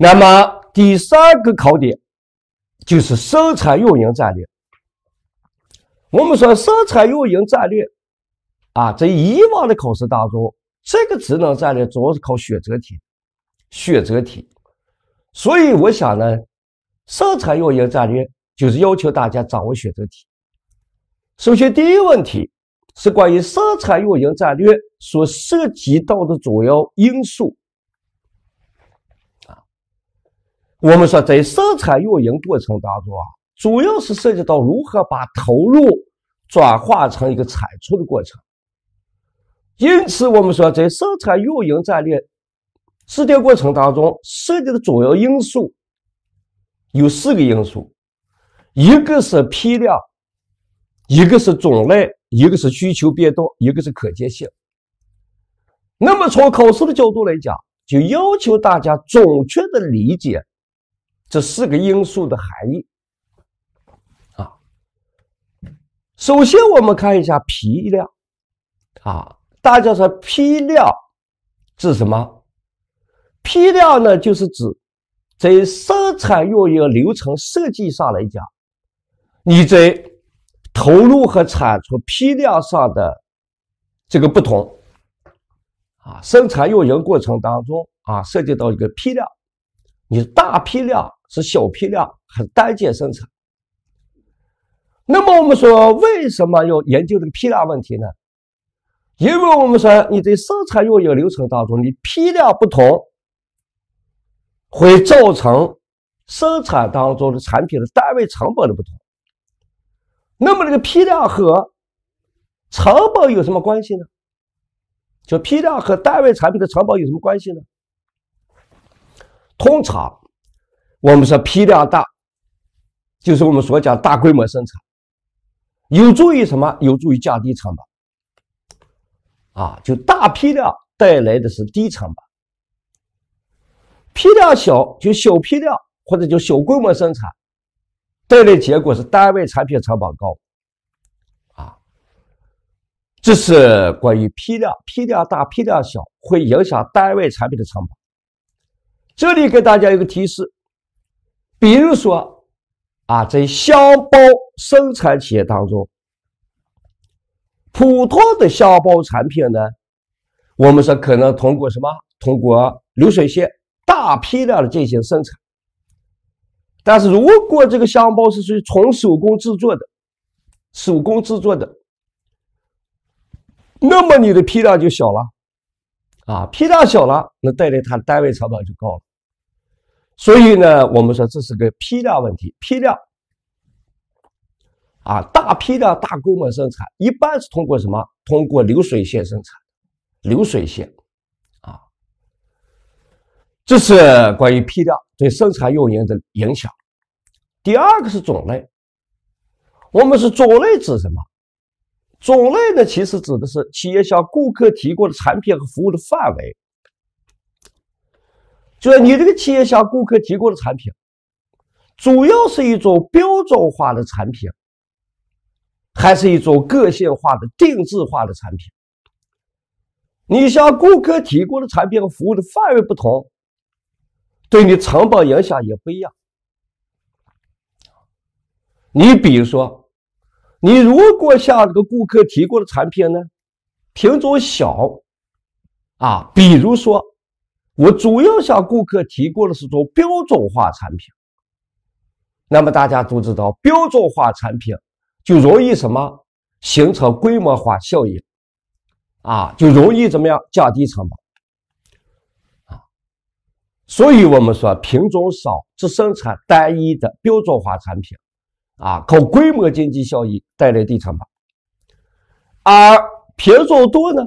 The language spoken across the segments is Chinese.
那么第三个考点就是生产运营战略。我们说生产运营战略啊，在以往的考试当中，这个职能战略主要是考选择题、选择题。所以我想呢，生产运营战略就是要求大家掌握选择题。首先，第一个问题是关于生产运营战略所涉及到的主要因素。我们说，在生产运营过程当中啊，主要是涉及到如何把投入转化成一个产出的过程。因此，我们说，在生产运营战略制定过程当中，涉及的主要因素有四个因素：一个是批量，一个是种类，一个是需求变动，一个是可见性。那么，从考试的角度来讲，就要求大家准确的理解。这四个因素的含义啊，首先我们看一下批量啊，大家说批量指什么？批量呢，就是指在生产运营流程设计上来讲，你在投入和产出批量上的这个不同啊，生产运营过程当中啊，涉及到一个批量。你是大批量，是小批量，还是单件生产？那么我们说，为什么要研究这个批量问题呢？因为我们说，你在生产运营流程当中，你批量不同，会造成生产当中的产品的单位成本的不同。那么这个批量和成本有什么关系呢？就批量和单位产品的成本有什么关系呢？通常我们说批量大，就是我们所讲大规模生产，有助于什么？有助于降低成本。啊，就大批量带来的是低成本。批量小就小批量或者叫小规模生产，带来结果是单位产品成本高。啊，这是关于批量，批量大批量小会影响单位产品的成本。这里给大家一个提示，比如说啊，在箱包生产企业当中，普通的箱包产品呢，我们说可能通过什么？通过流水线大批量的进行生产。但是如果这个箱包是属于纯手工制作的，手工制作的，那么你的批量就小了，啊，批量小了，那带来它单位成本就高了。所以呢，我们说这是个批量问题，批量啊，大批量、大规模生产一般是通过什么？通过流水线生产，流水线啊，这是关于批量对生产运营的影响。第二个是种类，我们是种类指什么？种类呢，其实指的是企业向顾客提供的产品和服务的范围。就是你这个企业向顾客提供的产品，主要是一种标准化的产品，还是一种个性化的定制化的产品？你向顾客提供的产品和服务的范围不同，对你成本影响也不一样。你比如说，你如果向这个顾客提供的产品呢，品种小啊，比如说。我主要向顾客提供的是种标准化产品，那么大家都知道，标准化产品就容易什么形成规模化效应，啊，就容易怎么样降低成本，啊，所以我们说品种少，只生产单一的标准化产品，啊，靠规模经济效益带来低成本，而品种多呢，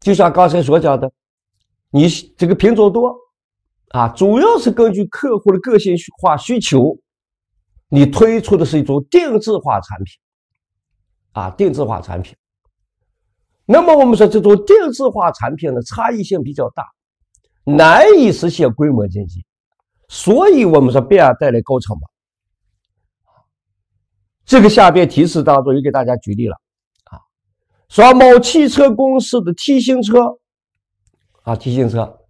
就像刚才所讲的。你这个品种多，啊，主要是根据客户的个性化需求，你推出的是一种定制化产品，啊，定制化产品。那么我们说这种定制化产品的差异性比较大，难以实现规模经济，所以我们说必然带来高成本。这个下边提示当中又给大家举例了，啊，说某汽车公司的 T 型车。啊提型车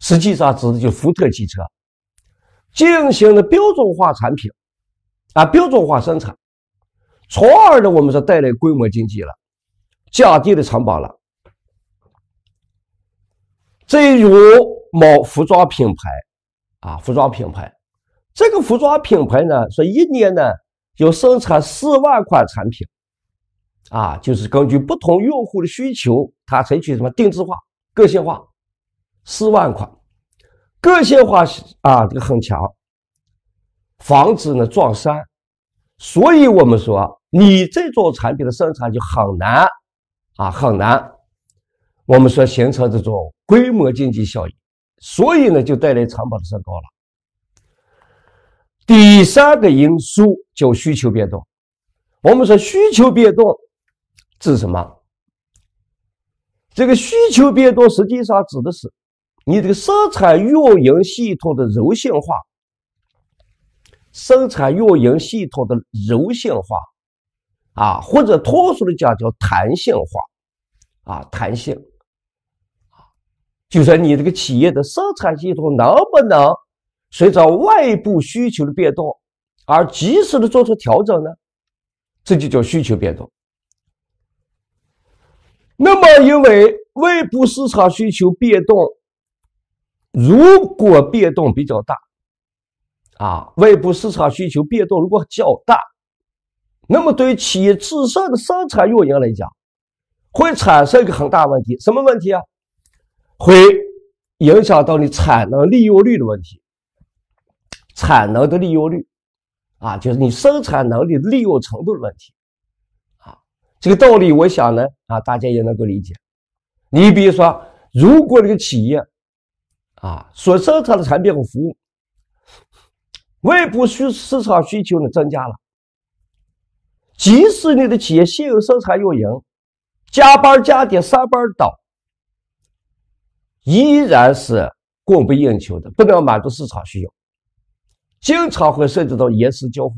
实际上指的就福特汽车进行的标准化产品啊，标准化生产，从而呢，我们说带来规模经济了，降低了成本了。这如某服装品牌啊，服装品牌这个服装品牌呢，说一年呢就生产四万款产品啊，就是根据不同用户的需求，它采取什么定制化、个性化。四万款，个性化啊，这个很强。防止呢撞衫。所以我们说，你这种产品的生产就很难啊，很难。我们说形成这种规模经济效益，所以呢就带来成本的升高了。第三个因素就需求变动，我们说需求变动指什么？这个需求变动实际上指的是。你这个生产运营系统的柔性化，生产运营系统的柔性化，啊，或者通俗的讲叫弹性化，啊，弹性，就说你这个企业的生产系统能不能随着外部需求的变动而及时的做出调整呢？这就叫需求变动。那么，因为外部市场需求变动。如果变动比较大，啊，外部市场需求变动如果较大，那么对企业自身的生产运营来讲，会产生一个很大问题，什么问题啊？会影响到你产能利用率的问题。产能的利用率，啊，就是你生产能力利用程度的问题。啊，这个道理我想呢，啊，大家也能够理解。你比如说，如果这个企业，啊，所生产的产品和服务，外部需市场需求呢增加了。即使你的企业有生产运营，加班加点、上班倒，依然是供不应求的，不能满足市场需要，经常会涉及到延迟交货，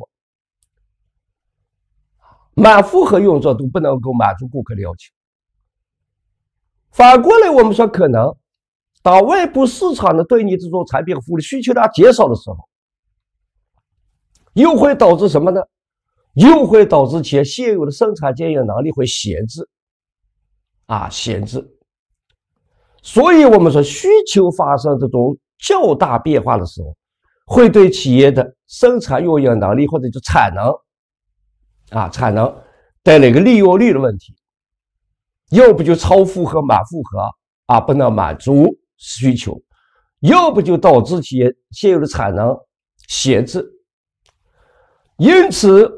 满负荷运作都不能够满足顾客的要求。反过来，我们说可能。当外部市场的对你这种产品和服务的需求量减少的时候，又会导致什么呢？又会导致企业现有的生产经营能力会闲置，啊，闲置。所以我们说，需求发生这种较大变化的时候，会对企业的生产运营能力或者就产能，啊，产能带来一个利用率的问题。要不就超负荷、满负荷，啊，不能满足。需求，要不就导致企业现有的产能闲置。因此，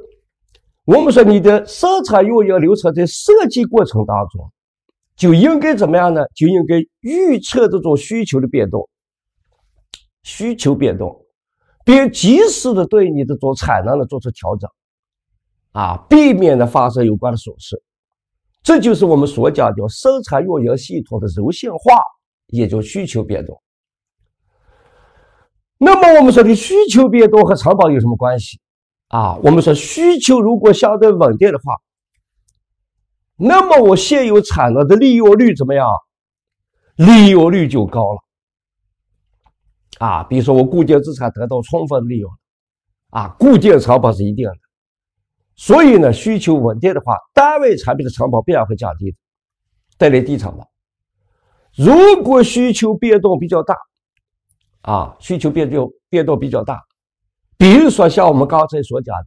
我们说你的生产运营流程在设计过程当中就应该怎么样呢？就应该预测这种需求的变动，需求变动，并及时的对你的这种产能呢做出调整，啊，避免呢发生有关的损失。这就是我们所讲叫生产运营系统的柔性化。也就需求变动。那么我们说的需求变动和成本有什么关系啊？我们说需求如果相对稳定的话，那么我现有产能的利用率怎么样？利用率就高了。啊，比如说我固定资产得到充分利用，啊，固定成本是一定的，所以呢，需求稳定的话，单位产品的成本必然会降低，带来低成本。如果需求变动比较大，啊，需求变动变动比较大，比如说像我们刚才所讲的，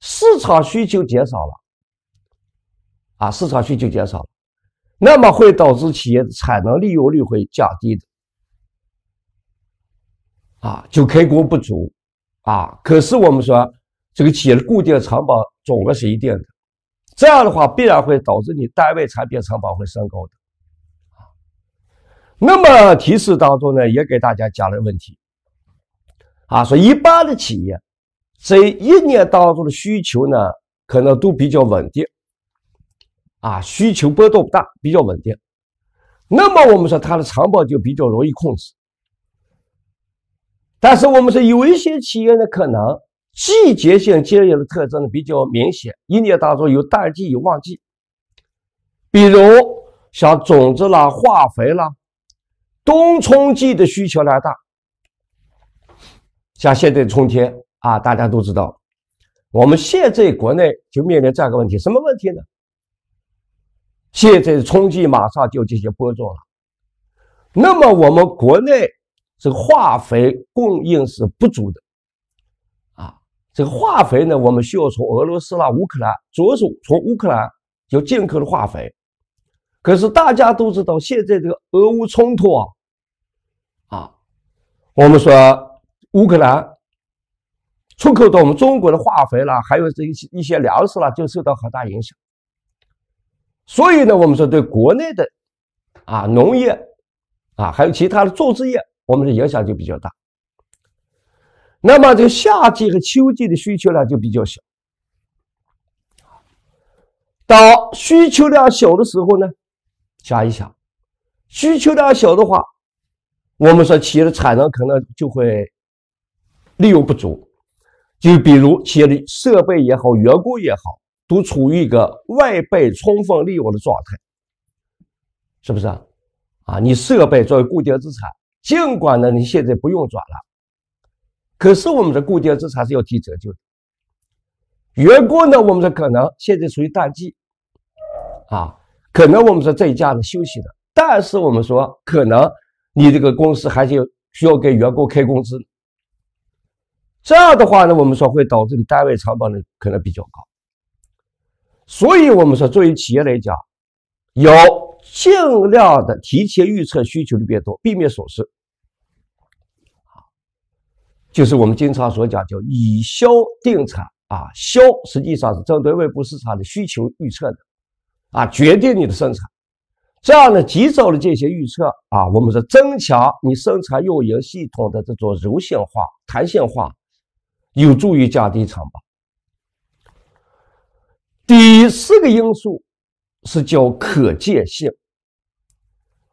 市场需求减少了，啊，市场需求减少了，那么会导致企业的产能利用率会降低的，啊，就开工不足，啊，可是我们说这个企业的固定成本总额是一定的，这样的话必然会导致你单位产品成本会升高的。那么提示当中呢，也给大家讲了问题，啊，说一般的企业，在一年当中的需求呢，可能都比较稳定，啊，需求波动不大，比较稳定。那么我们说它的长报就比较容易控制。但是我们说有一些企业呢，可能季节性经营的特征比较明显，一年当中有淡季有旺季，比如像种子啦、化肥啦。冬春季的需求量大，像现在春天啊，大家都知道，我们现在国内就面临这样一个问题，什么问题呢？现在春季马上就进行播种了，那么我们国内这个化肥供应是不足的，啊，这个化肥呢，我们需要从俄罗斯啦、乌克兰着手，从乌克兰就进口的化肥，可是大家都知道，现在这个俄乌冲突啊。我们说，乌克兰出口到我们中国的化肥啦，还有这一一些粮食啦，就受到很大影响。所以呢，我们说对国内的啊农业啊，还有其他的种植业，我们的影响就比较大。那么，这个夏季和秋季的需求量就比较小。到需求量小的时候呢，想一想，需求量小的话。我们说企业的产能可能就会利用不足，就比如企业的设备也好，员工也好，都处于一个外被充分利用的状态，是不是啊？啊，你设备作为固定资产，尽管呢你现在不用转了，可是我们的固定资产是要提折旧的。员工呢，我们说可能现在属于淡季啊，可能我们说在家的休息的，但是我们说可能。你这个公司还是需要给员工开工资，这样的话呢，我们说会导致你单位成本呢可能比较高，所以我们说作为企业来讲，要尽量的提前预测需求的变动，避免损失。就是我们经常所讲叫以销定产啊，销实际上是针对外部市场的需求预测的，啊，决定你的生产。这样呢，及早的进行预测啊，我们说增强你生产运营系统的这种柔性化、弹性化，有助于降低成本。第四个因素是叫可见性。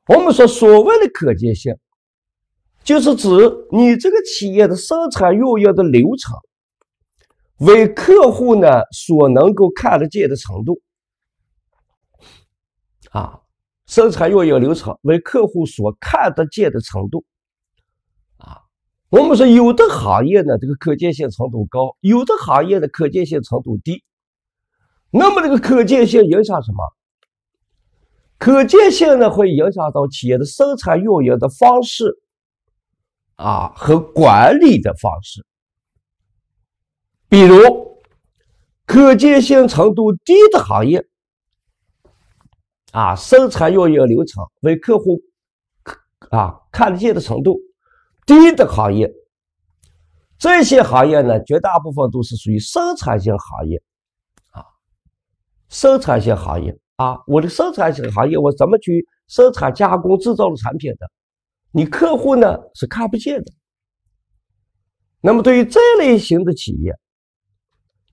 我们说，所谓的可见性，就是指你这个企业的生产运营的流程，为客户呢所能够看得见的程度，啊。生产运营流程为客户所看得见的程度，啊，我们说有的行业呢，这个可见性程度高，有的行业的可见性程度低。那么这个可见性影响什么？可见性呢，会影响到企业的生产运营的方式，啊，和管理的方式。比如，可见性程度低的行业。啊，生产运营流程为客户，啊看得见的程度低的行业，这些行业呢，绝大部分都是属于生产性行业啊，生产性行业啊，我的生产型行业，我怎么去生产、加工、制造的产品的？你客户呢是看不见的。那么，对于这类型的企业，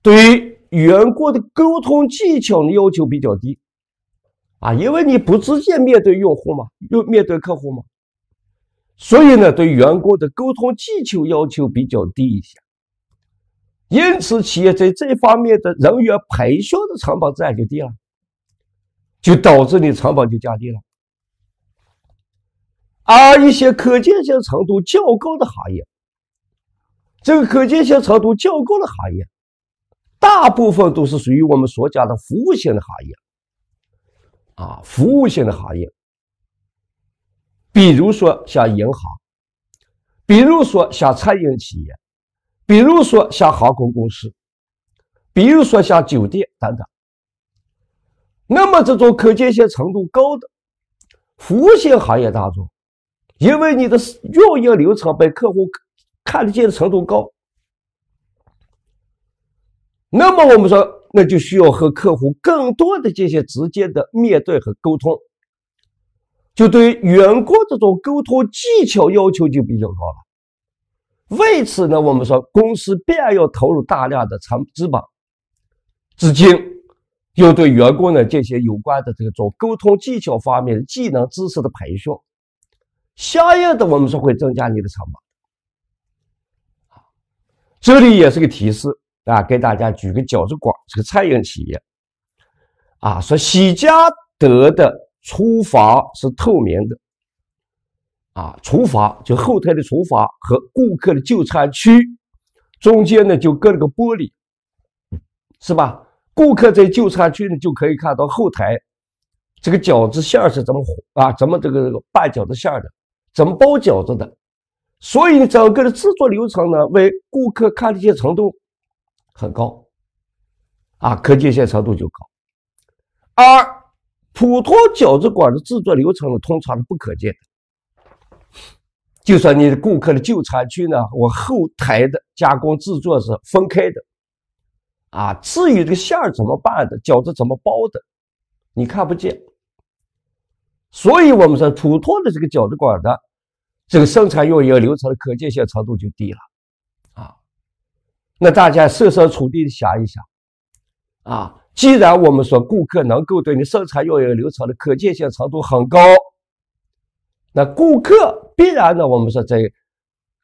对于员工的沟通技巧的要求比较低。啊，因为你不直接面对用户嘛，又面对客户嘛，所以呢，对员工的沟通技巧要求比较低一些，因此企业在这方面的人员培训的成本自然就低了，就导致你成本就降低了。而一些可见性程度较高的行业，这个可见性程度较高的行业，大部分都是属于我们所讲的服务型的行业。啊，服务性的行业，比如说像银行，比如说像餐饮企业，比如说像航空公司，比如说像酒店等等。那么这种可见性程度高的服务性行业当中，因为你的运营流程被客户看得见的程度高，那么我们说。那就需要和客户更多的进行直接的面对和沟通，就对员工这种沟通技巧要求就比较高了。为此呢，我们说公司必然要投入大量的成资本、资金，要对员工呢进行有关的这种沟通技巧方面的技能知识的培训。相应的，我们说会增加你的成本。这里也是个提示。啊，给大家举个饺子馆这个餐饮企业，啊，说喜家德的厨房是透明的，啊，厨房就后台的厨房和顾客的就餐区中间呢就隔了个玻璃，是吧？顾客在就餐区呢就可以看到后台这个饺子馅是怎么啊怎么这个这个拌饺子馅的，怎么包饺子的，所以整个的制作流程呢为顾客看得见程度。很高啊，可见性程度就高，而普通饺子馆的制作流程呢，通常不可见。就算你的顾客的就餐区呢，我后台的加工制作是分开的，啊，至于这个馅儿怎么拌的，饺子怎么包的，你看不见。所以我们说，普通的这个饺子馆的这个生产运营流程的可见性程度就低了。那大家设身处地的想一想，啊，既然我们说顾客能够对你生产运营流程的可见性程度很高，那顾客必然呢，我们说在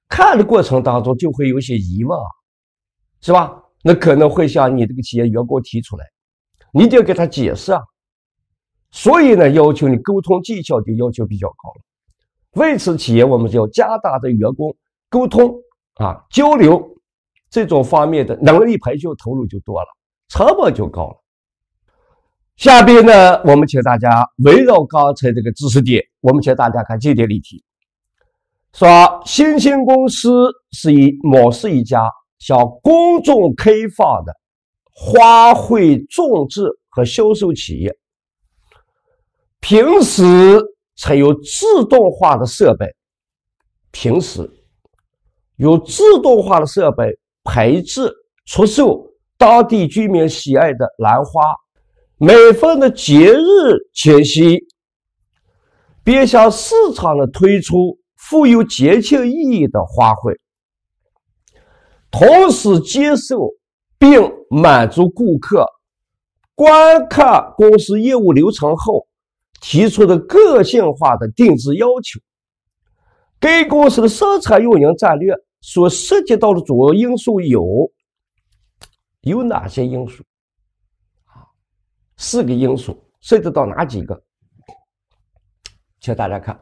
看的过程当中就会有些疑问，是吧？那可能会向你这个企业员工提出来，你一定要给他解释啊。所以呢，要求你沟通技巧就要求比较高了。为此，企业我们就要加大的员工沟通啊交流。这种方面的能力培训投入就多了，成本就高了。下边呢，我们请大家围绕刚才这个知识点，我们请大家看这典例题：说新兴公司是以某是一家向公众开放的花卉种植和销售企业，平时才有自动化的设备，平时有自动化的设备。培植、出售当地居民喜爱的兰花。每逢的节日前夕，便向市场呢推出富有节庆意义的花卉，同时接受并满足顾客观看公司业务流程后提出的个性化的定制要求。该公司的生产运营战略。所涉及到的主要因素有有哪些因素？啊，四个因素涉及到哪几个？请大家看，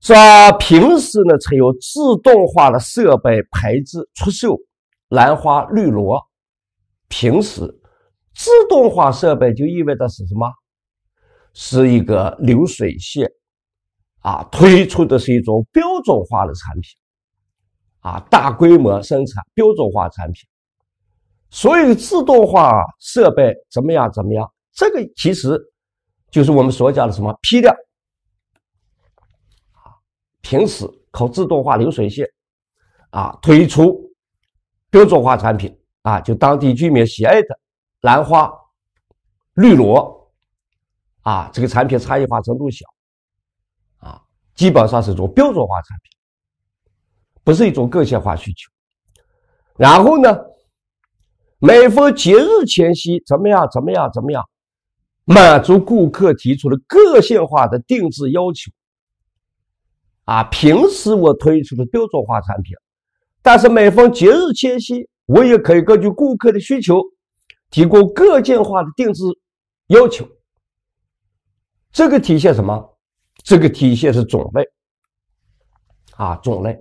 说平时呢，才有自动化的设备牌子出售兰花、绿萝。平时自动化设备就意味着是什么？是一个流水线，啊，推出的是一种标准化的产品。啊，大规模生产标准化产品，所有自动化设备怎么样？怎么样？这个其实就是我们所讲的什么批量啊？平时靠自动化流水线啊，推出标准化产品啊，就当地居民喜爱的兰花、绿萝啊，这个产品差异化程度小啊，基本上是种标准化产品。不是一种个性化需求，然后呢？每逢节日前夕，怎么样？怎么样？怎么样？满足顾客提出的个性化的定制要求。啊，平时我推出的标准化产品，但是每逢节日前夕，我也可以根据顾客的需求提供个性化的定制要求。这个体现什么？这个体现是种类啊，种类。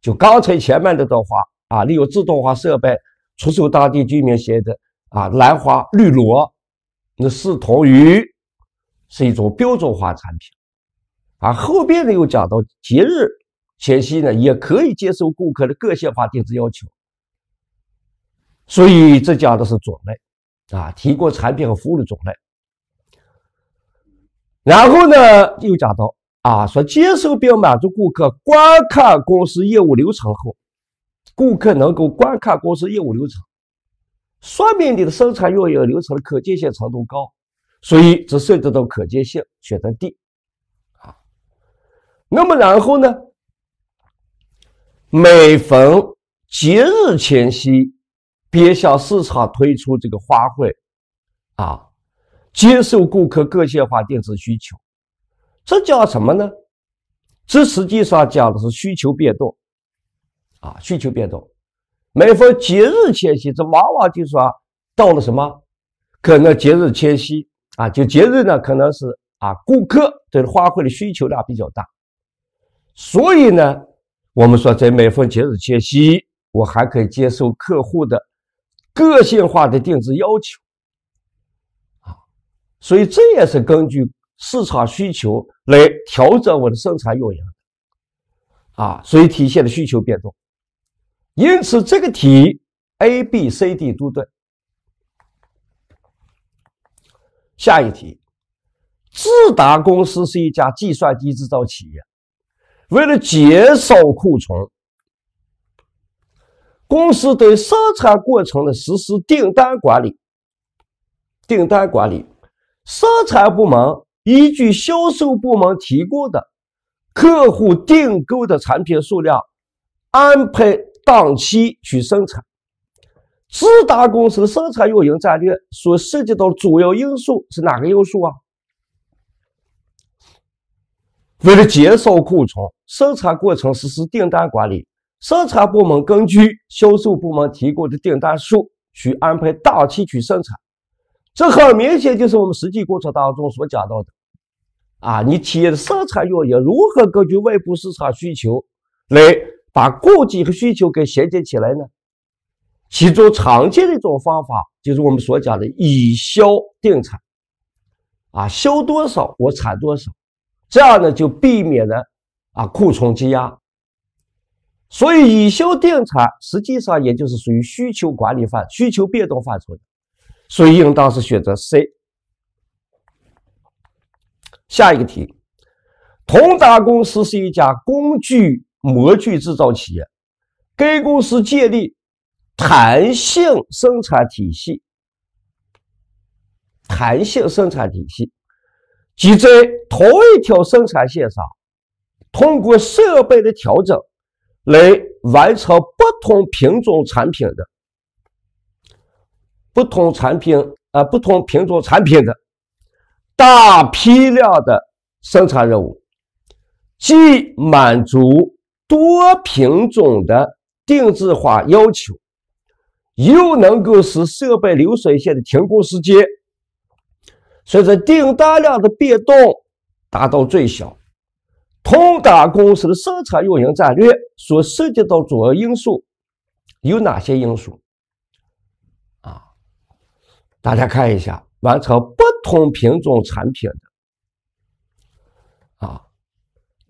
就刚才前面那段话啊，利用自动化设备出售当地居民写的啊，兰花、绿萝，那视同于是一种标准化产品啊。后边呢又讲到节日前夕呢，也可以接受顾客的个性化定制要求。所以这讲的是种类啊，提供产品和服务的种类。然后呢又讲到。啊，说接受并满足顾客观看公司业务流程后，顾客能够观看公司业务流程，说明你的生产运营流程的可见性程度高，所以这涉及到可见性，选择 D 啊。那么然后呢？每逢节日前夕，便向市场推出这个花卉啊，接受顾客个性化定制需求。这叫什么呢？这实际上讲的是需求变动，啊，需求变动。每逢节日前夕，这往往就说到了什么？可能节日前夕啊，就节日呢，可能是啊，顾客对花卉的需求量比较大，所以呢，我们说在每逢节日前夕，我还可以接受客户的个性化的定制要求，啊，所以这也是根据。市场需求来调整我的生产运营啊，所以体现了需求变动。因此这个题 A、B、C、D 都对。下一题，智达公司是一家计算机制造企业，为了减少库存，公司对生产过程的实施订单管理。订单管理，生产部门。依据销售部门提供的客户订购的产品数量，安排档期去生产。智达公司生产运营战略所涉及到主要因素是哪个因素啊？为了减少库存，生产过程实施订单管理。生产部门根据销售部门提供的订单数去安排档期去生产。这很明显就是我们实际过程当中所讲到的。啊，你企业的生产运营如何根据外部市场需求来把供给和需求给衔接起来呢？其中常见的一种方法就是我们所讲的以销定产。啊，销多少我产多少，这样呢就避免了啊库存积压。所以以销定产实际上也就是属于需求管理范、需求变动范畴的，所以应当是选择 C。下一个题，同达公司是一家工具模具制造企业。该公司建立弹性生产体系，弹性生产体系即在同一条生产线上，通过设备的调整来完成不同品种产品的不同产品啊不同品种产品的。大批量的生产任务，既满足多品种的定制化要求，又能够使设备流水线的停工时间随着订单量的变动达到最小。通达公司的生产运营战略所涉及到主要因素有哪些因素？啊，大家看一下，完成不？同品种产品的啊，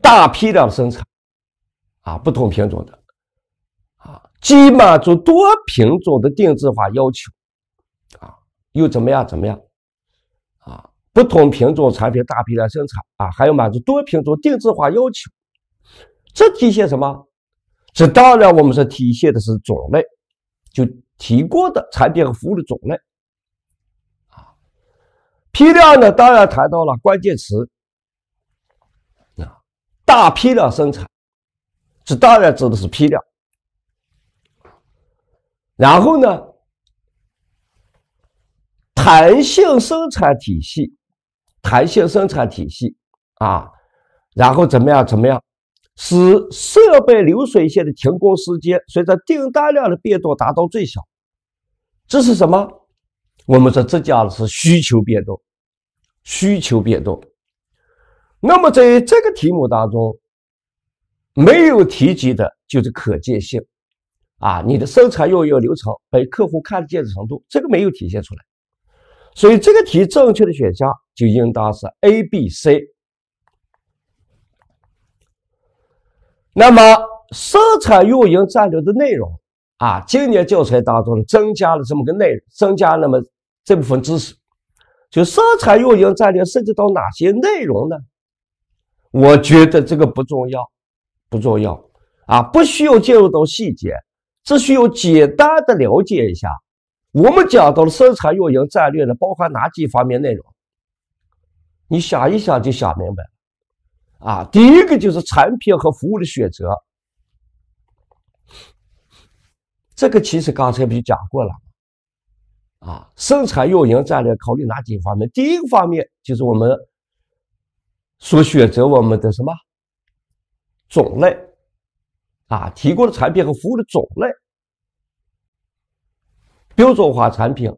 大批量生产啊，不同品种的啊，既满足多品种的定制化要求啊，又怎么样怎么样啊？不同品种产品大批量生产啊，还要满足多品种定制化要求，这体现什么？这当然我们是体现的是种类，就提过的产品和服务的种类。批量呢，当然谈到了关键词，啊，大批量生产，这当然指的是批量。然后呢，弹性生产体系，弹性生产体系啊，然后怎么样怎么样，使设备流水线的停工时间随着订单量的变动达到最小。这是什么？我们说这叫是需求变动。需求变动，那么在这个题目当中，没有提及的就是可见性啊，你的生产运营流程被客户看见的程度，这个没有体现出来，所以这个题正确的选项就应当是 A、B、C。那么生产运营战略的内容啊，今年教材当中增加了这么个内容，增加那么这部分知识。就生产运营战略涉及到哪些内容呢？我觉得这个不重要，不重要啊，不需要进入到细节，只需要简单的了解一下。我们讲到了生产运营战略呢，包括哪几方面内容？你想一想就想明白啊。第一个就是产品和服务的选择，这个其实刚才不就讲过了？啊，生产运营战略考虑哪几方面？第一个方面就是我们所选择我们的什么种类啊，提供的产品和服务的种类，标准化产品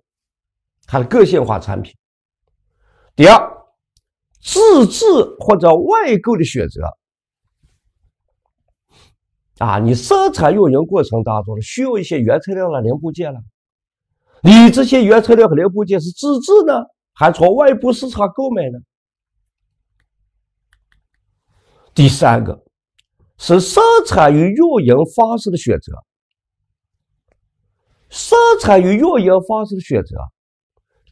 它的个性化产品？第二，自制或者外购的选择啊，你生产运营过程当中需要一些原材料了、零部件了。你这些原材料和零部件是自制呢，还从外部市场购买呢？第三个是生产与运营方式的选择。生产与运营方式的选择，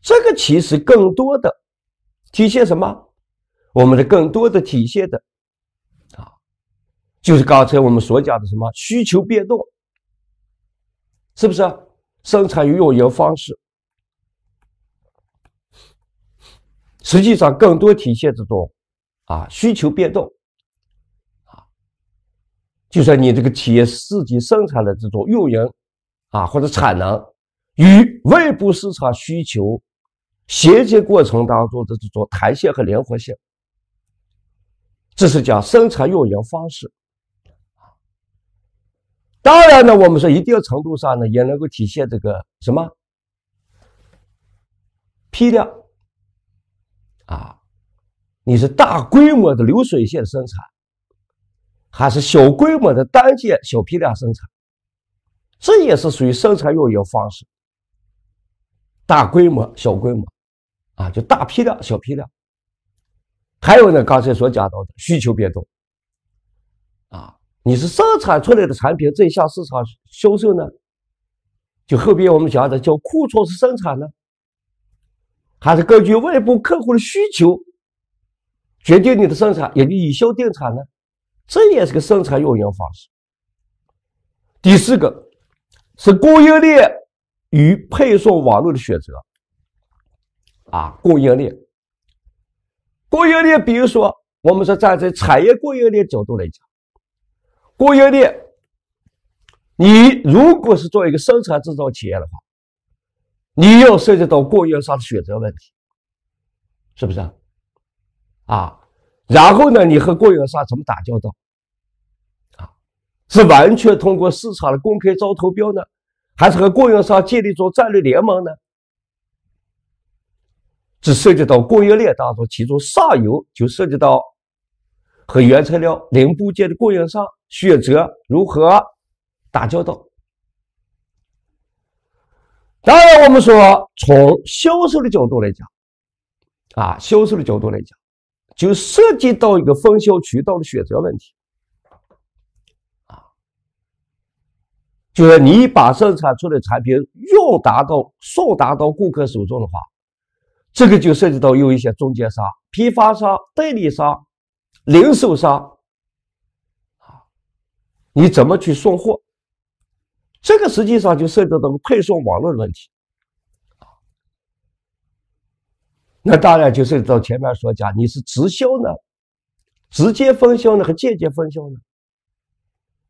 这个其实更多的体现什么？我们的更多的体现的啊，就是刚才我们所讲的什么需求变动，是不是？生产与运营方式，实际上更多体现这种啊需求变动，啊，就算你这个企业自己生产的这种运营啊或者产能与外部市场需求衔接过程当中的这种弹性和灵活性，这是讲生产运营方式。当然呢，我们说一定程度上呢，也能够体现这个什么批量啊，你是大规模的流水线生产，还是小规模的单件小批量生产，这也是属于生产运营方式，大规模、小规模啊，就大批量、小批量。还有呢，刚才所讲到的需求变动啊。你是生产出来的产品再向市场销售呢？就后边我们讲的叫库存式生产呢，还是根据外部客户的需求决定你的生产，也就以销定产呢？这也是个生产运营方式。第四个是供应链与配送网络的选择啊，供应链。供应链，比如说我们说站在产业供应链角度来讲。供应链，你如果是做一个生产制造企业的话，你要涉及到供应商的选择问题，是不是啊？啊，然后呢，你和供应商怎么打交道？啊，是完全通过市场的公开招投标呢，还是和供应商建立做战略联盟呢？只涉及到供应链当中，其中上游就涉及到和原材料、零部件的供应商。选择如何打交道。当然，我们说从销售的角度来讲，啊，销售的角度来讲，就涉及到一个分销渠道的选择问题。啊，就是你把生产出来的产品用达到、送达到顾客手中的话，这个就涉及到有一些中间商、批发商、代理商、零售商。你怎么去送货？这个实际上就涉及到配送网络的问题。那当然就涉及到前面所讲，你是直销呢，直接分销呢，和间接分销呢，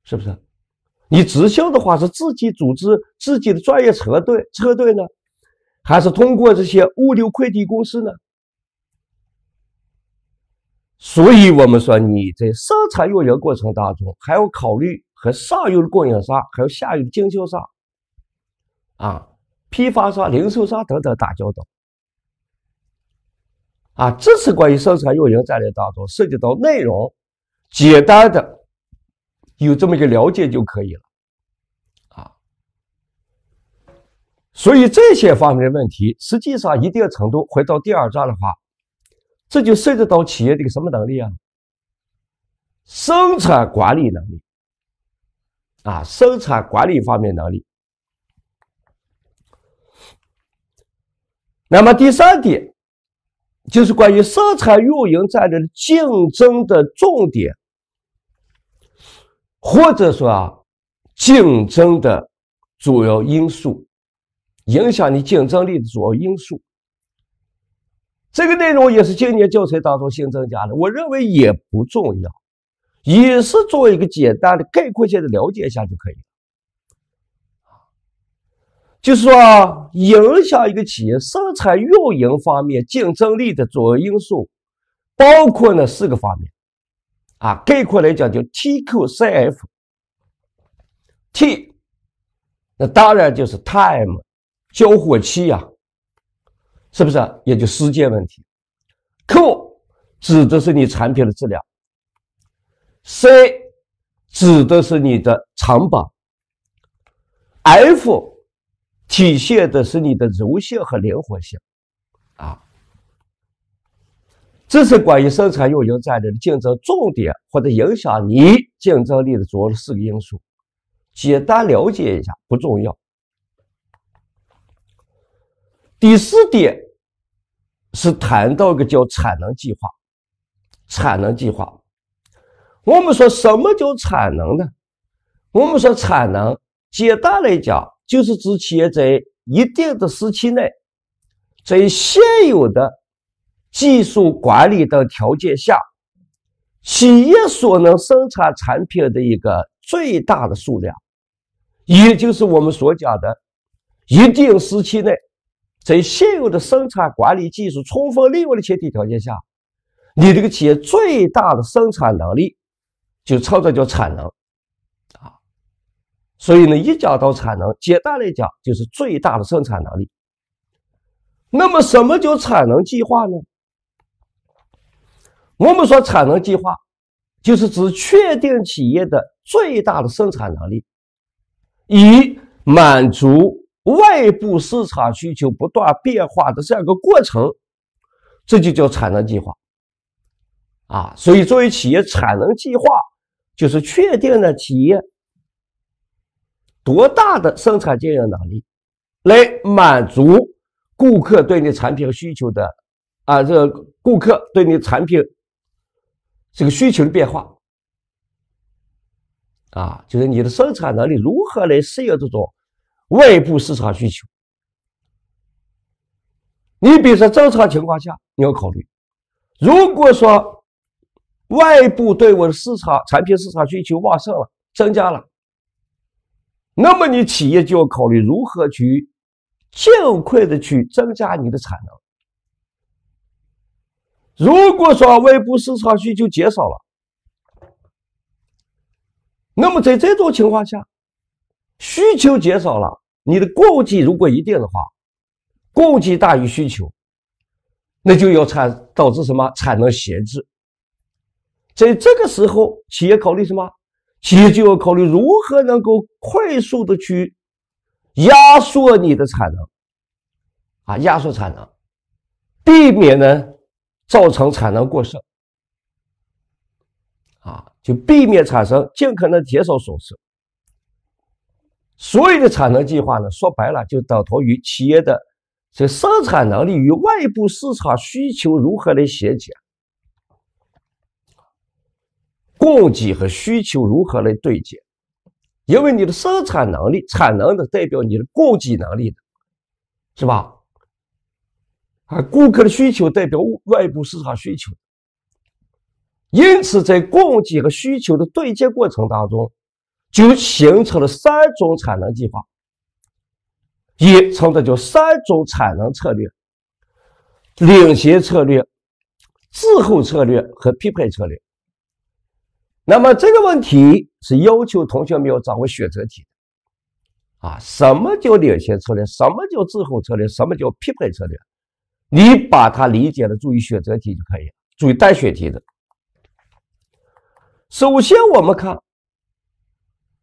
是不是？你直销的话是自己组织自己的专业车队，车队呢，还是通过这些物流快递公司呢？所以，我们说你在生产运营过程当中，还要考虑和上游的供应商，还有下游的经销商、啊批发商、零售商等等打交道，啊，这是关于生产运营战略当中涉及到内容，简单的有这么一个了解就可以了，啊，所以这些方面的问题，实际上一定程度回到第二章的话。这就涉及到企业这个什么能力啊？生产管理能力啊，生产管理方面能力。那么第三点，就是关于生产运营战略竞争的重点，或者说啊，竞争的主要因素，影响你竞争力的主要因素。这个内容也是今年教材当中新增加的，我认为也不重要，也是做一个简单的概括性的了解一下就可以。就是说影响一个企业生产运营方面竞争力的主要因素，包括呢四个方面，啊，概括来讲就 TQCF。T，那当然就是 Time，交货期呀。是不是？也就时间问题。Q 指的是你产品的质量，C 指的是你的成本，F 体现的是你的柔性和灵活性，啊，这是关于生产运营战略的竞争重点或者影响你竞争力的主要四个因素，简单了解一下不重要。第四点。是谈到一个叫产能计划，产能计划，我们说什么叫产能呢？我们说产能简单来讲，就是指企业在一定的时期内，在现有的技术、管理的条件下，企业所能生产产品的一个最大的数量，也就是我们所讲的一定时期内。在现有的生产管理技术充分利用的前提条件下，你这个企业最大的生产能力就称作叫产能啊。所以呢，一讲到产能，简单来讲就是最大的生产能力。那么，什么叫产能计划呢？我们说产能计划就是指确定企业的最大的生产能力，以满足。外部市场需求不断变化的这样一个过程，这就叫产能计划啊。所以，作为企业产能计划，就是确定了企业多大的生产经营能力，来满足顾客对你产品需求的啊，这顾客对你产品这个需求的变化啊，就是你的生产能力如何来适应这种。外部市场需求，你比如说正常情况下，你要考虑，如果说外部对我的市场产品市场需求旺盛了，增加了，那么你企业就要考虑如何去尽快的去增加你的产能。如果说外部市场需求减少了，那么在这种情况下，需求减少了，你的供给如果一定的话，供给大于需求，那就要产导致什么产能闲置。在这个时候，企业考虑什么？企业就要考虑如何能够快速的去压缩你的产能，啊，压缩产能，避免呢造成产能过剩，啊，就避免产生，尽可能减少损失。所有的产能计划呢，说白了就等同于企业的这生产能力与外部市场需求如何来衔接，供给和需求如何来对接？因为你的生产能力、产能的代表你的供给能力，的是吧？啊，顾客的需求代表外部市场需求，因此在供给和需求的对接过程当中。就形成了三种产能计划，也称得叫三种产能策略：领先策略、滞后策略和匹配策略。那么这个问题是要求同学们要掌握选择题啊，什么叫领先策略？什么叫滞后策略？什么叫匹配策略？你把它理解了，注意选择题就可以了，注意单选题的。首先我们看。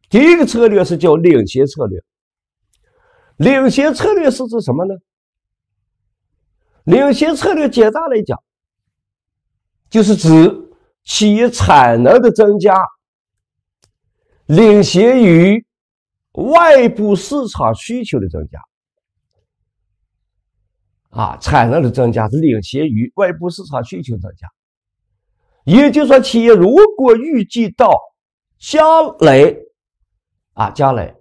第一个策略是叫领先策略。领先策略是指什么呢？领先策略简单来讲，就是指企业产能的增加领先于外部市场需求的增加。啊，产能的增加是领先于外部市场需求增加。也就是说，企业如果预计到将来。啊，将来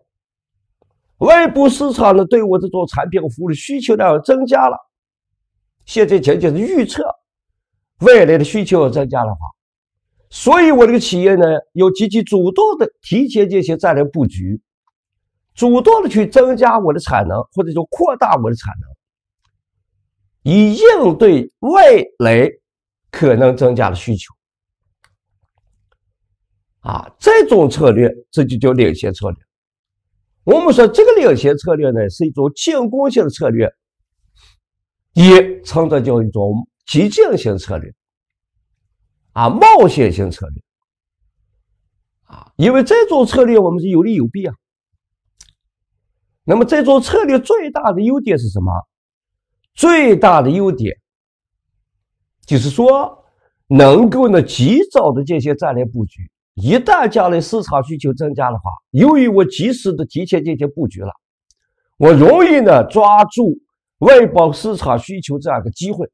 外部市场呢对我这种产品和服务的需求量增加了。现在仅仅是预测未来的需求要增加的话，所以我这个企业呢，要积极主动的提前进行战略布局，主动的去增加我的产能，或者说扩大我的产能，以应对未来可能增加的需求。啊，这种策略这就叫领先策略。我们说这个领先策略呢，是一种进攻性策略，也称作叫一种激进型策略，啊，冒险型策略，啊，因为这种策略我们是有利有弊啊。那么这种策略最大的优点是什么？最大的优点就是说能够呢及早的进行战略布局。一旦将来市场需求增加的话，由于我及时的提前进行布局了，我容易呢抓住外包市场需求这样一个机会，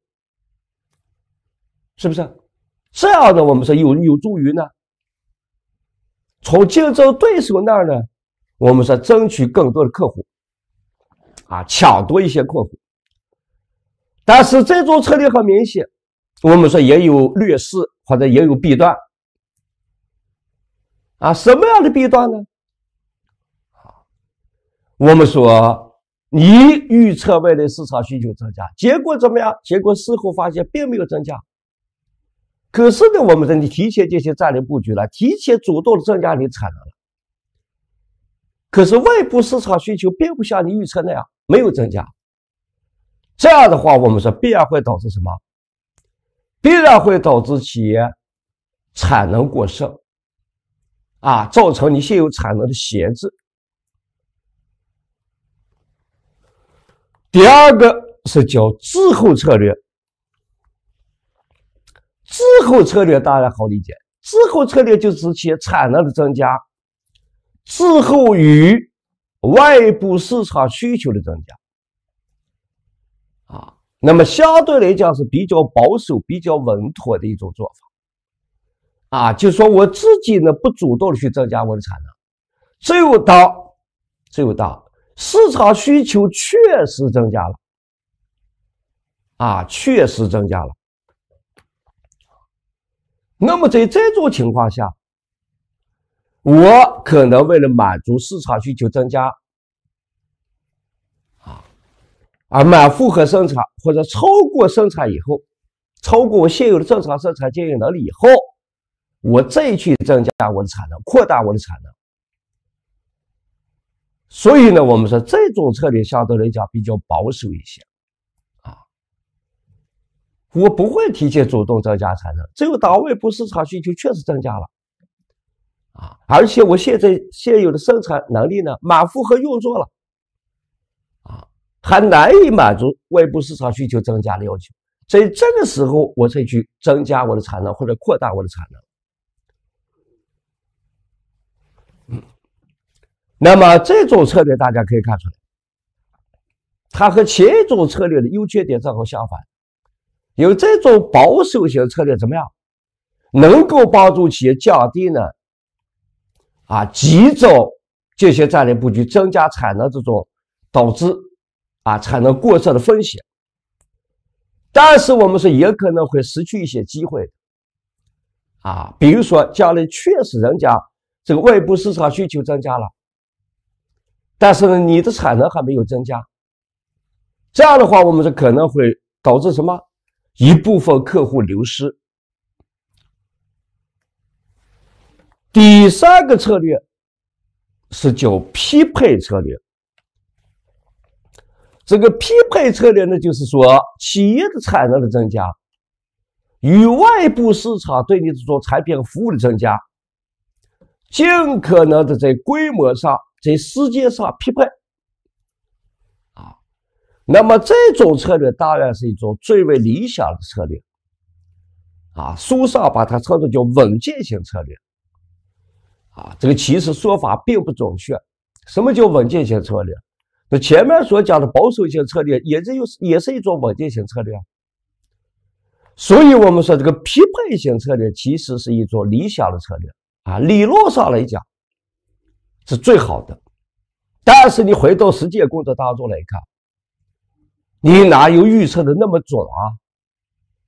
是不是？这样的我们说有有助于呢，从竞争对手那儿呢，我们说争取更多的客户，啊，抢夺一些客户。但是这种策略很明显，我们说也有劣势或者也有弊端。啊，什么样的弊端呢？好，我们说你预测未来市场需求增加，结果怎么样？结果事后发现并没有增加。可是呢，我们这里提前进行战略布局了，提前主动增加你产能了。可是外部市场需求并不像你预测那样没有增加。这样的话，我们说必然会导致什么？必然会导致企业产能过剩。啊，造成你现有产能的闲置。第二个是叫滞后策略，滞后策略当然好理解，滞后策略就是企业产能的增加滞后于外部市场需求的增加。啊，那么相对来讲是比较保守、比较稳妥的一种做法。啊，就说我自己呢不主动去增加我的产能，只有当只有当市场需求确实增加了，啊，确实增加了。那么在这种情况下，我可能为了满足市场需求增加，啊，而满负荷生产或者超过生产以后，超过我现有的正常生产经营能力以后。我再去增加我的产能，扩大我的产能。所以呢，我们说这种策略相对来讲比较保守一些啊。我不会提前主动增加产能，只有当外部市场需求确实增加了啊，而且我现在现有的生产能力呢满负荷运作了啊，还难以满足外部市场需求增加的要求，在这个时候我才去增加我的产能或者扩大我的产能。那么这种策略，大家可以看出来，它和前一种策略的优缺点正好相反。有这种保守型策略怎么样？能够帮助企业降低呢？啊，几种进行战略布局增加产能这种导致啊产能过剩的风险。但是我们是也可能会失去一些机会。啊，比如说将来确实人家这个外部市场需求增加了。但是呢，你的产能还没有增加，这样的话，我们就可能会导致什么一部分客户流失。第三个策略是叫匹配策略。这个匹配策略呢，就是说企业的产能的增加与外部市场对你这种产品和服务的增加，尽可能的在规模上。在世界上匹配啊，那么这种策略当然是一种最为理想的策略啊。书上把它称作叫稳健型策略啊，这个其实说法并不准确。什么叫稳健型策略？那前面所讲的保守型策略也是有，也是一种稳健型策略。所以我们说这个匹配型策略其实是一种理想的策略啊。理论上来讲。是最好的，但是你回到实际工作当中来看，你哪有预测的那么准啊？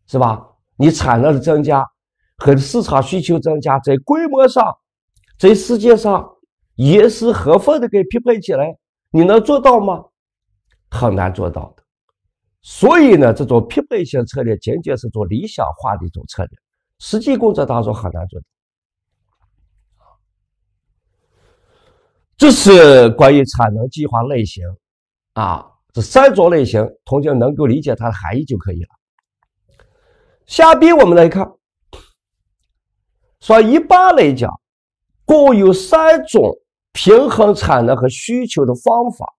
是吧？你产能的增加和市场需求增加在规模上，在世界上严丝合缝的给匹配起来，你能做到吗？很难做到的。所以呢，这种匹配型策略仅仅是做种理想化的一种策略，实际工作当中很难做到。这是关于产能计划类型啊，这三种类型，同学们能够理解它的含义就可以了。下边我们来看，说一般来讲，共有三种平衡产能和需求的方法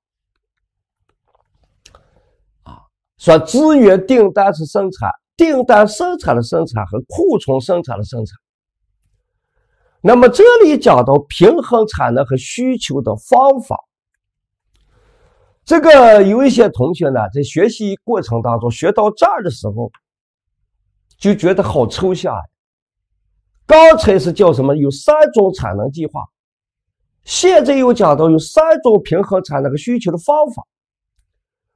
啊，说资源订单式生产、订单生产的生产和库存生产的生产。那么这里讲到平衡产能和需求的方法，这个有一些同学呢在学习过程当中学到这儿的时候，就觉得好抽象刚才是叫什么？有三种产能计划，现在又讲到有三种平衡产能和需求的方法，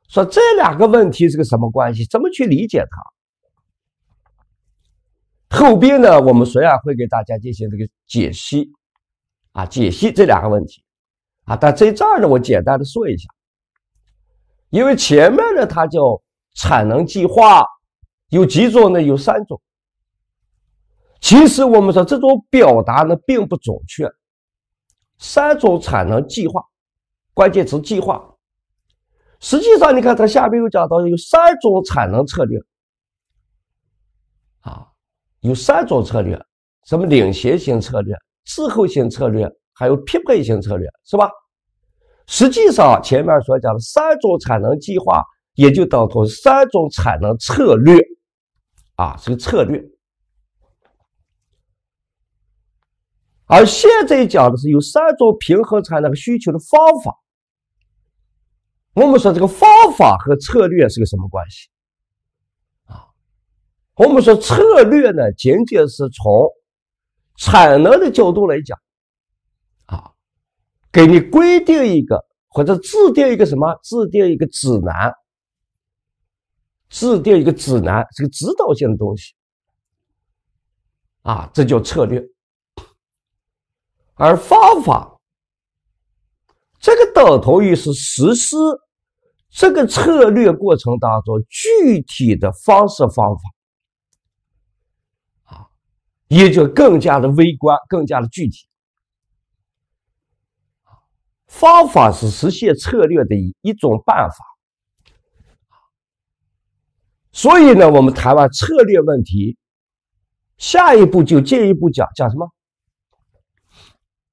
说这两个问题是个什么关系？怎么去理解它？后边呢，我们随然会给大家进行这个解析，啊，解析这两个问题，啊，但在这儿呢，我简单的说一下，因为前面呢，它叫产能计划，有几种呢？有三种。其实我们说这种表达呢，并不准确，三种产能计划，关键词计划，实际上你看它下面又讲到有三种产能策略。有三种策略，什么领先型策略、滞后型策略，还有匹配型策略，是吧？实际上前面所讲的三种产能计划，也就等同三种产能策略，啊，是个策略。而现在讲的是有三种平衡产能和需求的方法。我们说这个方法和策略是个什么关系？我们说策略呢，仅仅是从产能的角度来讲，啊，给你规定一个或者制定一个什么，制定一个指南，制定一个指南，这个指导性的东西，啊，这叫策略。而方法，这个等同于是实施这个策略过程当中具体的方式方法。也就更加的微观，更加的具体。方法是实现策略的一一种办法。所以呢，我们谈完策略问题，下一步就进一步讲讲什么，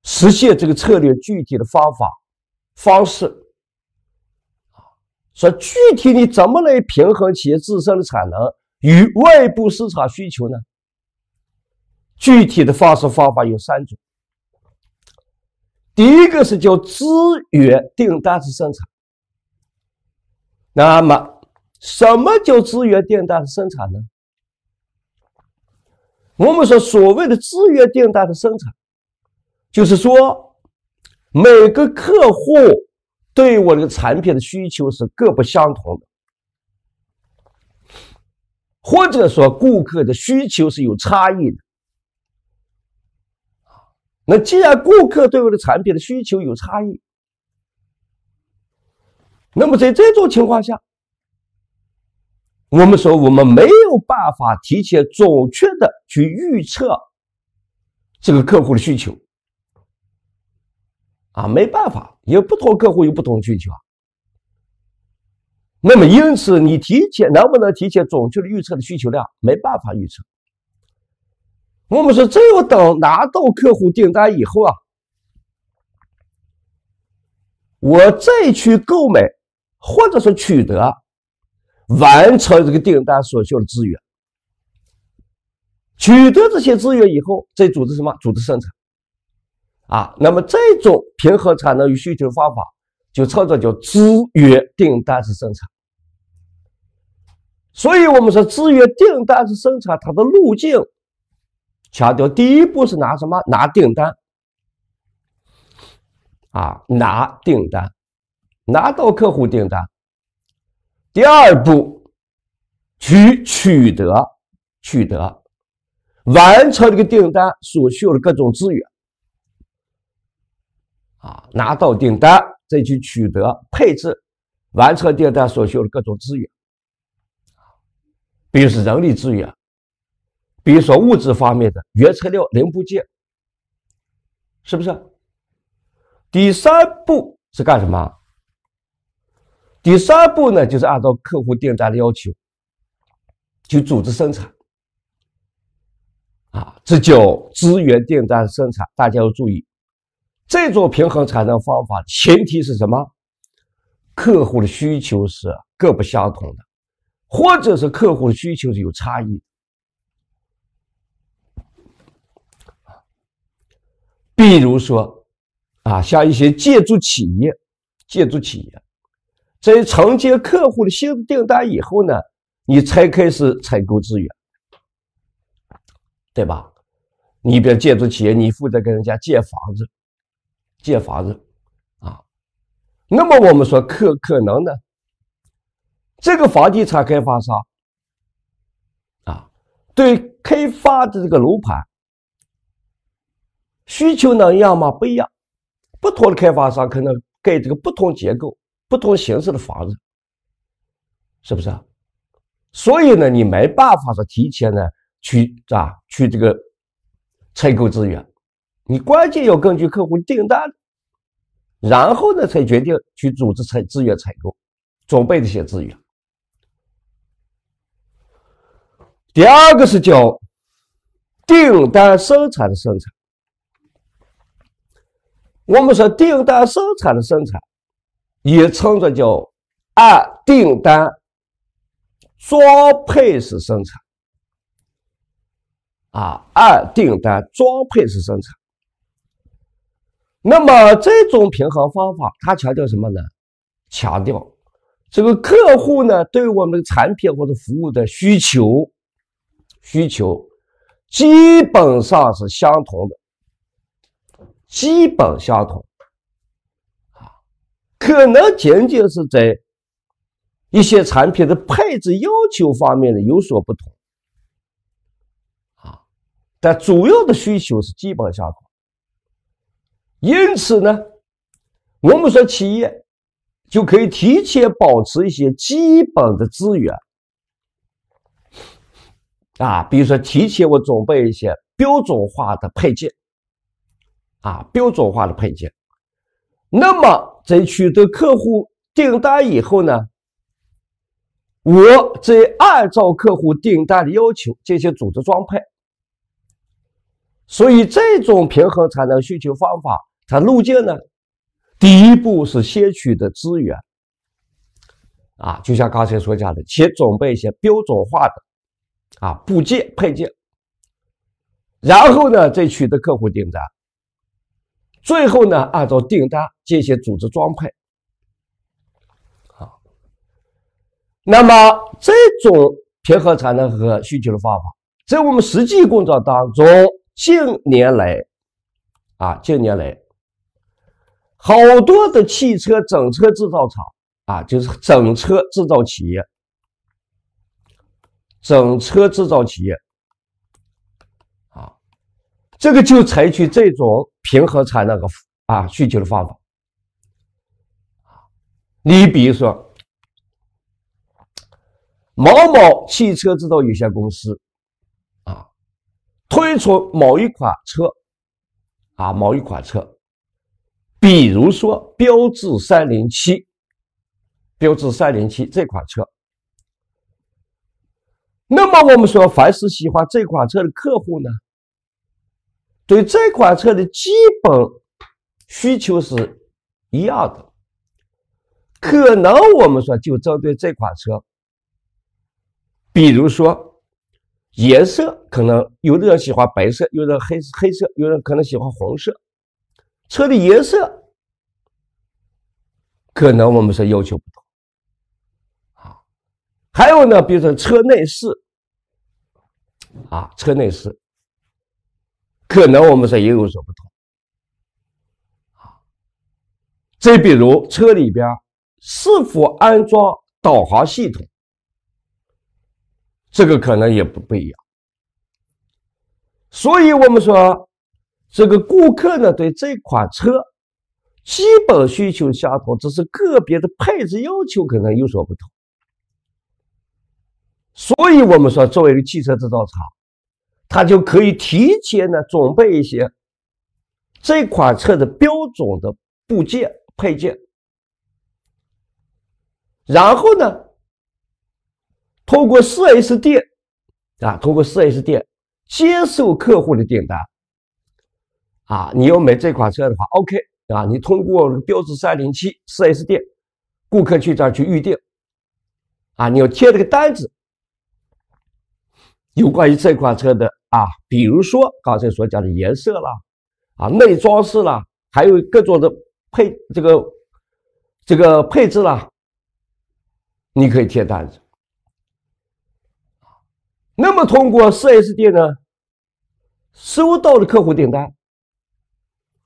实现这个策略具体的方法方式。说具体，你怎么来平衡企业自身的产能与外部市场需求呢？具体的方式方法有三种，第一个是叫资源订单式生产。那么，什么叫资源订单式生产呢？我们说，所谓的资源订单的生产，就是说，每个客户对我这个产品的需求是各不相同的，或者说，顾客的需求是有差异的。那既然顾客对我的产品的需求有差异，那么在这种情况下，我们说我们没有办法提前准确的去预测这个客户的需求啊，没办法，有不同客户有不同的需求啊。那么因此，你提前能不能提前准确的预测的需求量，没办法预测。我们说，只有等拿到客户订单以后啊，我再去购买，或者说取得完成这个订单所需的资源，取得这些资源以后，再组织什么？组织生产。啊，那么这种平衡产能与需求方法，就称作叫资源订单式生产。所以我们说，资源订单式生产它的路径。强调第一步是拿什么？拿订单，啊，拿订单，拿到客户订单。第二步去取得，取得，完成这个订单所需要的各种资源，啊，拿到订单，再去取得配置，完成订单所需要的各种资源，比如是人力资源。比如说物质方面的原材料、零部件，是不是？第三步是干什么？第三步呢，就是按照客户订单的要求去组织生产，啊，这叫资源订单生产。大家要注意，这种平衡产能方法前提是什么？客户的需求是各不相同的，或者是客户的需求是有差异。比如说，啊，像一些建筑企业，建筑企业，在承接客户的新订单以后呢，你才开始采购资源，对吧？你比如建筑企业，你负责跟人家建房子，建房子，啊，那么我们说可可能呢，这个房地产开发商，啊，对开发的这个楼盘。需求能一样吗？不一样，不同的开发商可能盖这个不同结构、不同形式的房子，是不是啊？所以呢，你没办法说提前呢去啊去这个采购资源，你关键要根据客户订单，然后呢才决定去组织采资源采购，准备这些资源。第二个是叫订单生产的生产。我们说订单生产的生产，也称作叫按订单装配式生产，啊，按订单装配式生产。那么这种平衡方法，它强调什么呢？强调这个客户呢对我们产品或者服务的需求，需求基本上是相同的。基本相同啊，可能仅仅是在一些产品的配置要求方面呢有所不同啊，但主要的需求是基本相同。因此呢，我们说企业就可以提前保持一些基本的资源啊，比如说提前我准备一些标准化的配件。啊，标准化的配件。那么，在取得客户订单以后呢，我再按照客户订单的要求进行组织装配。所以，这种平衡产能需求方法、它路径呢，第一步是先取得资源。啊，就像刚才所讲的，先准备一些标准化的啊部件、配件，然后呢，再取得客户订单。最后呢，按照订单进行组织装配。好，那么这种平衡产能和需求的方法，在我们实际工作当中，近年来，啊，近年来，好多的汽车整车制造厂啊，就是整车制造企业，整车制造企业。这个就采取这种平衡产那个啊需求的方法。你比如说，某某汽车制造有限公司啊，推出某一款车啊，某一款车，比如说标致三零七，标致三零七这款车。那么我们说，凡是喜欢这款车的客户呢？对这款车的基本需求是一样的，可能我们说就针对这款车，比如说颜色，可能有的人喜欢白色，有的人黑黑色，有人可能喜欢红色，车的颜色可能我们说要求不同啊。还有呢，比如说车内饰啊，车内饰。可能我们说也有所不同，啊，再比如车里边是否安装导航系统，这个可能也不不一样。所以我们说，这个顾客呢对这款车基本需求相同，只是个别的配置要求可能有所不同。所以我们说，作为一个汽车制造厂。他就可以提前呢准备一些这款车的标准的部件配件，然后呢，通过 4S 店啊，通过 4S 店接受客户的订单。啊，你要买这款车的话，OK 啊，你通过标志三零七 4S 店，顾客去这儿去预定，啊，你要贴这个单子。有关于这款车的啊，比如说刚才所讲的颜色啦，啊内装饰啦，还有各种的配这个这个配置啦，你可以贴单子。那么通过 4S 店呢，收到了客户订单，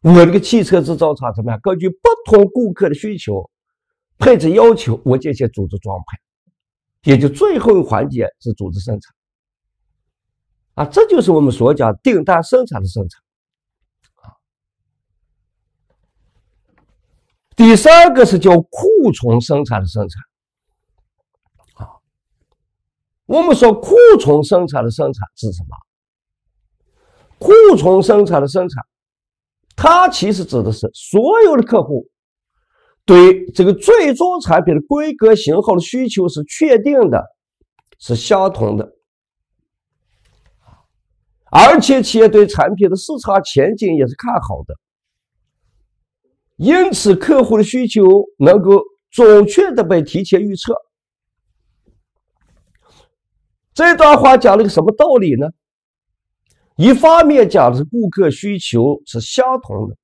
我这个汽车制造厂怎么样？根据不同顾客的需求配置要求，我进行组织装配，也就最后一个环节是组织生产。啊，这就是我们所讲订单生产的生产。啊，第三个是叫库存生产的生产。啊，我们说库存生产的生产是什么？库存生产的生产，它其实指的是所有的客户对这个最终产品的规格型号的需求是确定的，是相同的。而且企业对产品的市场前景也是看好的，因此客户的需求能够准确的被提前预测。这段话讲了个什么道理呢？一方面讲的是顾客需求是相同的，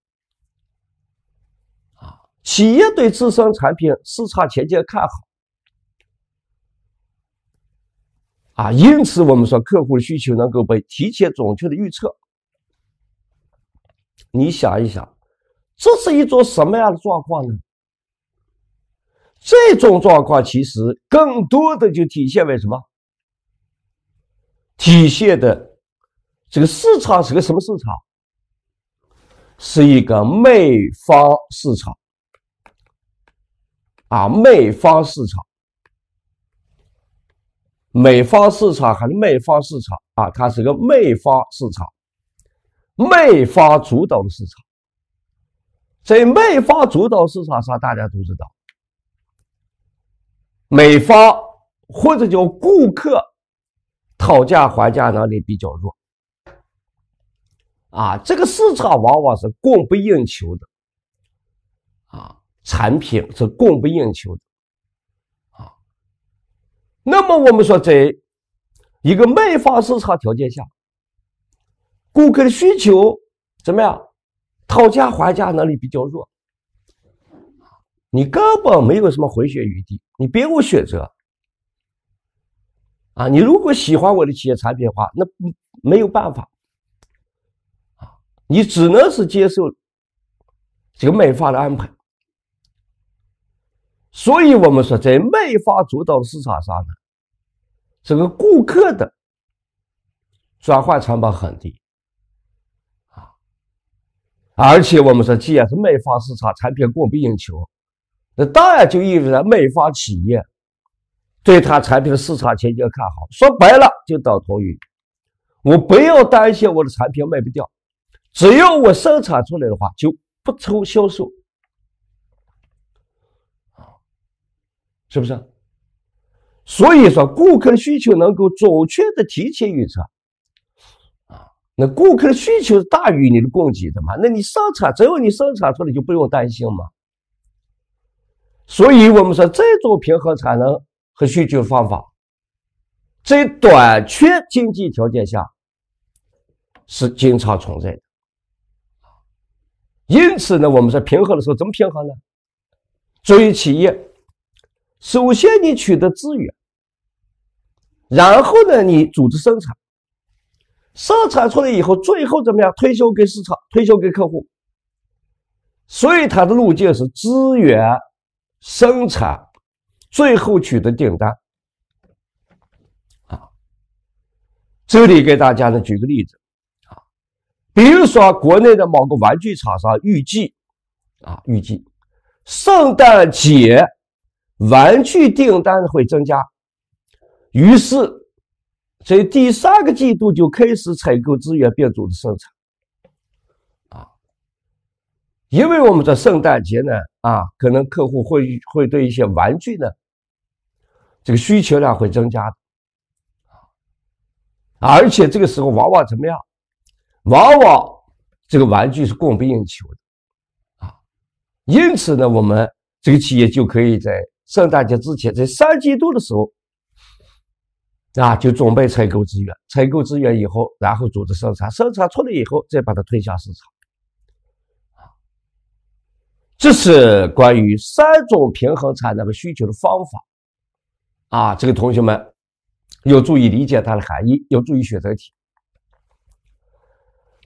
啊，企业对自身产品市场前景看好。啊，因此我们说客户的需求能够被提前准确的预测。你想一想，这是一种什么样的状况呢？这种状况其实更多的就体现为什么？体现的这个市场是个什么市场？是一个卖方市场啊，卖方市场。买方市场还是卖方市场啊？它是个卖方市场，卖方主导的市场。在卖方主导市场上，大家都知道，买方或者叫顾客讨价还价能力比较弱，啊，这个市场往往是供不应求的，啊，产品是供不应求。的。那么我们说，在一个卖方市场条件下，顾客的需求怎么样？讨价还价能力比较弱，你根本没有什么回旋余地，你别无选择啊！你如果喜欢我的企业产品的话，那没有办法啊，你只能是接受这个卖方的安排。所以，我们说在卖方主导市场上呢，这个顾客的转换成本很低啊，而且我们说，既然是卖方市场，产品供不应求，那当然就意味着卖方企业对他产品的市场前景看好。说白了，就等同于我不要担心我的产品卖不掉，只要我生产出来的话，就不愁销售。是不是？所以说，顾客需求能够准确的提前预测，啊，那顾客需求大于你的供给的嘛，那你生产，只要你生产出来就不用担心嘛。所以，我们说这种平衡产能和需求方法，在短缺经济条件下是经常存在的。因此呢，我们说平衡的时候怎么平衡呢？作为企业。首先，你取得资源，然后呢，你组织生产，生产出来以后，最后怎么样？推销给市场，推销给客户。所以，它的路径是资源、生产，最后取得订单。啊，这里给大家呢举个例子啊，比如说国内的某个玩具厂商预计啊，预计圣诞节。玩具订单会增加，于是在第三个季度就开始采购资源并组织生产啊，因为我们的圣诞节呢啊，可能客户会会对一些玩具呢这个需求量会增加而且这个时候往往怎么样，往往这个玩具是供不应求的啊，因此呢，我们这个企业就可以在。圣诞节之前，在三季度的时候，啊，就准备采购资源，采购资源以后，然后组织生产，生产出来以后再把它推向市场。这是关于三种平衡产能和需求的方法。啊，这个同学们要注意理解它的含义，要注意选择题。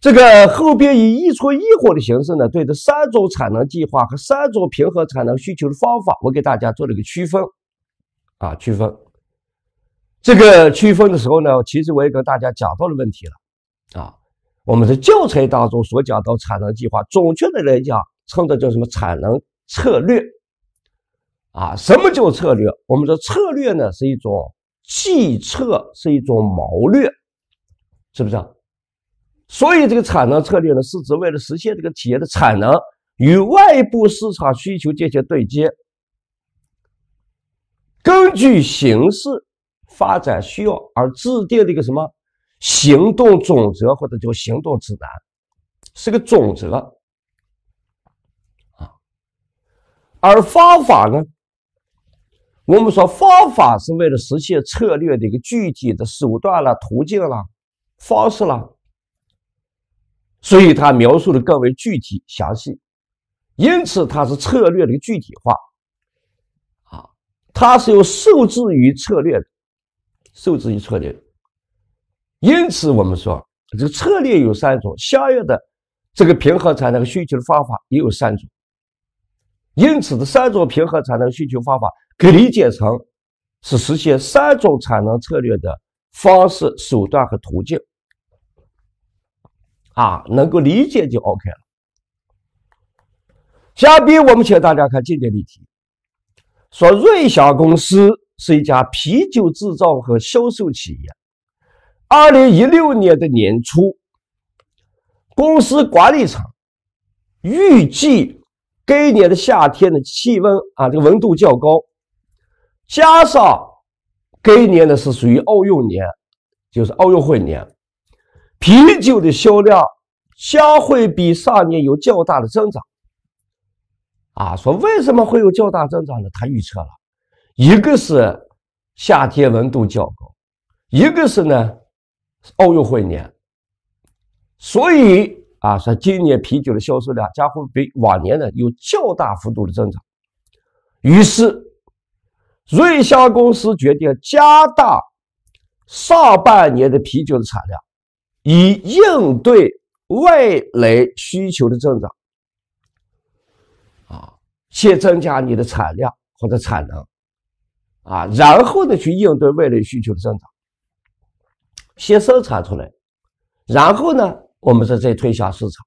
这个后边以一出一入的形式呢，对这三种产能计划和三种平衡产能需求的方法，我给大家做了个区分啊，区分。这个区分的时候呢，其实我也跟大家讲到了问题了啊。我们的教材当中所讲到产能计划，准确的来讲，称的叫什么产能策略啊？什么叫策略？我们的策略呢是一种计策，是一种谋略，是不是？所以，这个产能策略呢，是指为了实现这个企业的产能与外部市场需求进行对接，根据形势发展需要而制定的一个什么行动准则，或者叫行动指南，是个准则啊。而方法呢，我们说方法是为了实现策略的一个具体的手段啦、途径啦、方式啦。所以它描述的更为具体详细，因此它是策略的具体化，啊，它是有受制于策略的，受制于策略。因此我们说，这个策略有三种，相应的这个平衡产能和需求的方法也有三种。因此的三种平衡产能需求方法，给理解成是实现三种产能策略的方式、手段和途径。啊，能够理解就 OK 了。下边我们请大家看经典例题，说瑞祥公司是一家啤酒制造和销售企业。二零一六年的年初，公司管理层预计该年的夏天的气温啊，这个温度较高，加上该年呢是属于奥运年，就是奥运会年。啤酒的销量将会比上年有较大的增长。啊，说为什么会有较大增长呢？他预测了，一个是夏天温度较高，一个是呢奥运会年。所以啊，说今年啤酒的销售量将会比往年呢有较大幅度的增长。于是，瑞香公司决定加大上半年的啤酒的产量。以应对外来需求的增长啊，先增加你的产量或者产能啊，然后呢去应对外来需求的增长，先生产出来，然后呢我们再再推向市场。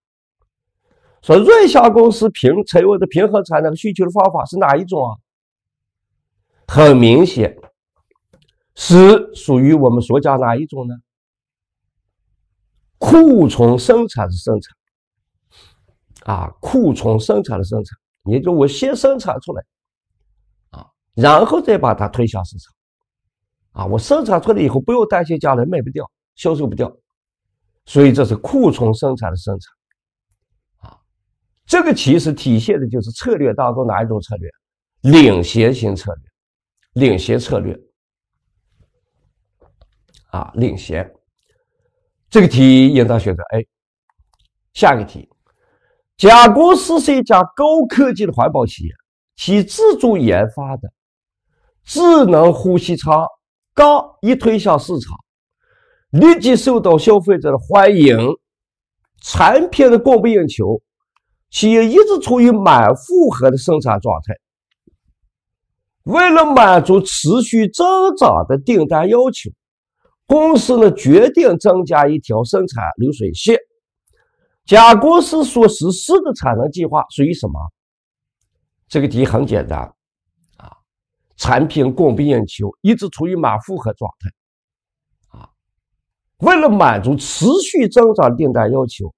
说瑞祥公司平采用的平衡产能需求的方法是哪一种啊？很明显，是属于我们所讲哪一种呢？库存生产的生产，啊，库存生产的生产，也就我先生产出来，啊，然后再把它推向市场，啊，我生产出来以后不用担心将来卖不掉、销售不掉，所以这是库存生产的生产，啊，这个其实体现的就是策略当中哪一种策略，领先型策略，领先策略，啊，领先。这个题应当选择 A。下一个题，甲公司是一家高科技的环保企业，其自主研发的智能呼吸舱刚一推向市场，立即受到消费者的欢迎，产品的供不应求，企业一直处于满负荷的生产状态。为了满足持续增长的订单要求。公司呢决定增加一条生产流水线。甲公司所实施的产能计划属于什么？这个题很简单啊，产品供不应求，一直处于满负荷状态啊。为了满足持续增长订单要求，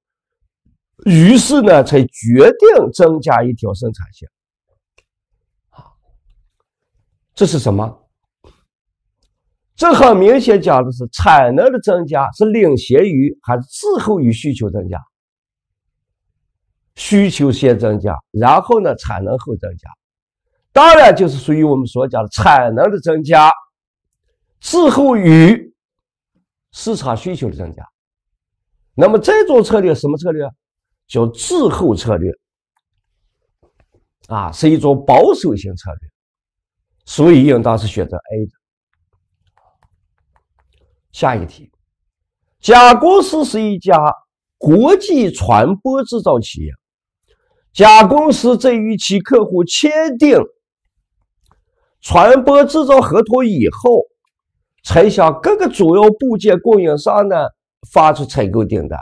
于是呢才决定增加一条生产线啊。这是什么？这很明显讲的是产能的增加是领先于还是滞后于需求增加？需求先增加，然后呢产能后增加，当然就是属于我们所讲的产能的增加滞后于市场需求的增加。那么这种策略什么策略？叫滞后策略啊，是一种保守型策略，所以应当是选择 A 的。下一题，甲公司是一家国际传播制造企业。甲公司在与其客户签订传播制造合同以后，才向各个主要部件供应商呢发出采购订单。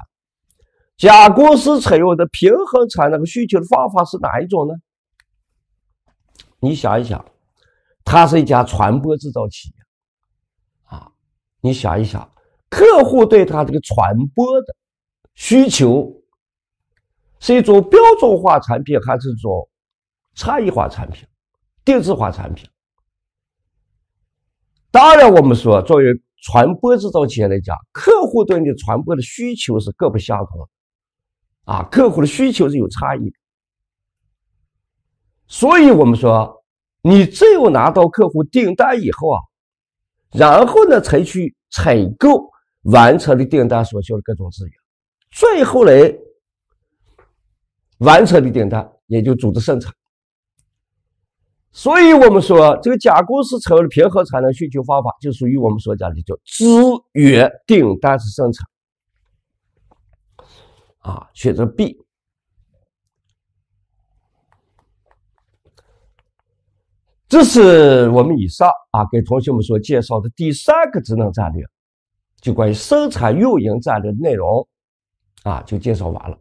甲公司采用的平衡产能和需求的方法是哪一种呢？你想一想，它是一家传播制造企业。你想一想，客户对他这个传播的需求是一种标准化产品，还是种差异化产品、定制化产品？当然，我们说作为传播制造企业来讲，客户对你传播的需求是各不相同，啊，客户的需求是有差异的。所以，我们说，你只有拿到客户订单以后啊。然后呢，才去采购完成的订单所需的各种资源，最后来完成的订单也就组织生产。所以我们说，这个甲公司采用的平衡产能需求方法，就属于我们所讲的叫资源订单式生产。啊，选择 B。这是我们以上啊给同学们所介绍的第三个职能战略，就关于生产运营战略内容，啊就介绍完了。